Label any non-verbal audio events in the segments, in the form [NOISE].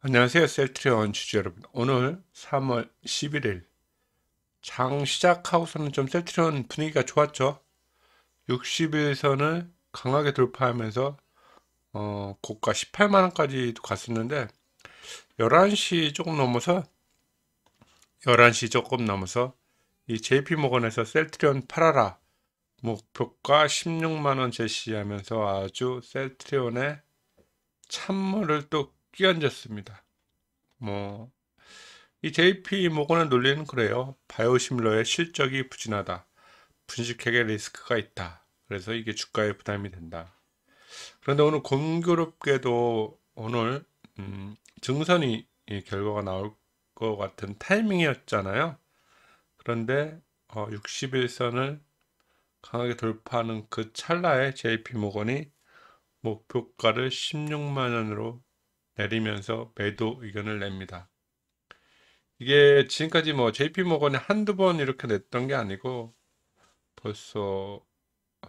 안녕하세요. 셀트리온 주주 여러분. 오늘 3월 11일 장 시작하고서는 좀 셀트리온 분위기가 좋았죠. 60일선을 강하게 돌파하면서 어, 고가 18만원까지도 갔었는데 11시 조금 넘어서 11시 조금 넘어서 이 JP모건에서 셀트리온 팔아라 목표가 16만원 제시하면서 아주 셀트리온에 찬물을 또 끼얹었습니다. 뭐, 이 JP 모건의 논리는 그래요. 바이오시밀러의 실적이 부진하다. 분식회계 리스크가 있다. 그래서 이게 주가에 부담이 된다. 그런데 오늘 공교롭게도 오늘 음, 증선이 결과가 나올 것 같은 타이밍이었잖아요. 그런데 어, 61선을 강하게 돌파하는 그 찰나에 JP 모건이 목표가를 16만 원으로 내리면서 매도 의견을 냅니다. 이게 지금까지 뭐 JP모건이 한두 번 이렇게 냈던 게 아니고 벌써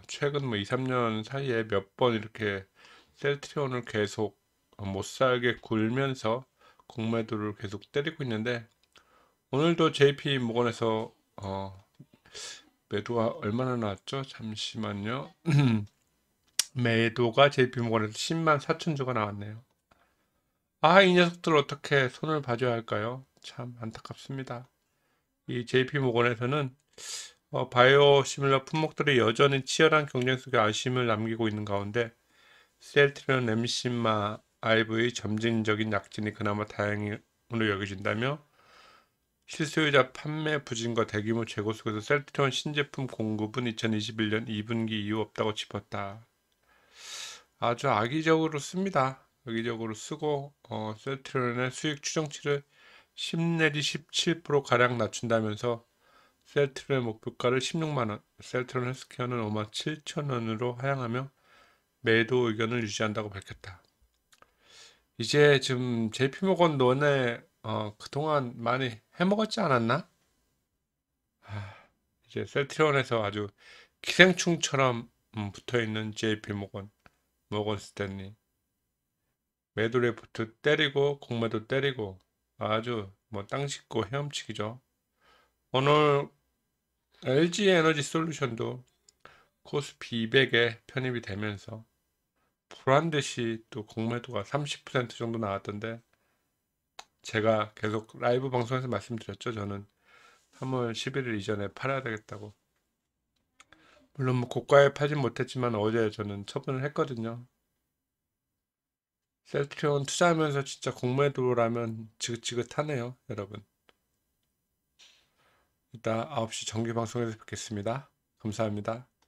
최근 뭐 2, 3년 사이에 몇 번 이렇게 셀트리온을 계속 못 살게 굴면서 공매도를 계속 때리고 있는데 오늘도 JP 모건에서 어, 매도가 얼마나 나왔죠? 잠시만요. [CLEARS THROAT] 매도가 JP 모건에서 10만 4천 주가 나왔네요. 아, 이 녀석들 어떻게 손을 봐줘야 할까요? 참 안타깝습니다. 이 JP모건에서는 어, 바이오 시밀러 품목들이 여전히 치열한 경쟁 속에 아쉬움을 남기고 있는 가운데 셀트리온 엠시마 IV의 점진적인 약진이 그나마 다행으로 여겨진다며 실수요자 판매 부진과 대규모 재고 속에서 셀트리온 신제품 공급은 2021년 2분기 이후 없다고 짚었다. 아주 악의적으로 씁니다. 의기적으로 쓰고 어, 셀트론의 수익 추정치를 10 내지 17% 가량 낮춘다면서 셀트론의 목표가를 16만원, 셀트론온 헬스케어는 5만 7천원으로 하향하며 매도 의견을 유지한다고 밝혔다. 이제 지금 JP모건 논에 어, 그동안 많이 해먹었지 않았나? 하, 이제 셀트론에서 아주 기생충처럼 음, 붙어있는 JP모건, 모건 스탠리 매도리프트 때리고 공매도 때리고 아주 뭐땅 씻고 헤엄치기죠. 오늘 LG 에너지 솔루션도 코스피 200에 편입이 되면서 불안 듯이 또 공매도가 30% 정도 나왔던데 제가 계속 라이브 방송에서 말씀드렸죠. 저는 3월 11일 이전에 팔아야 되겠다고. 물론 뭐 고가에 팔진 못했지만 어제 저는 처분을 했거든요. 셀트리온 투자하면서 진짜 공매도라면 지긋지긋하네요, 여러분. 이따 9시 정기 방송에서 뵙겠습니다. 감사합니다.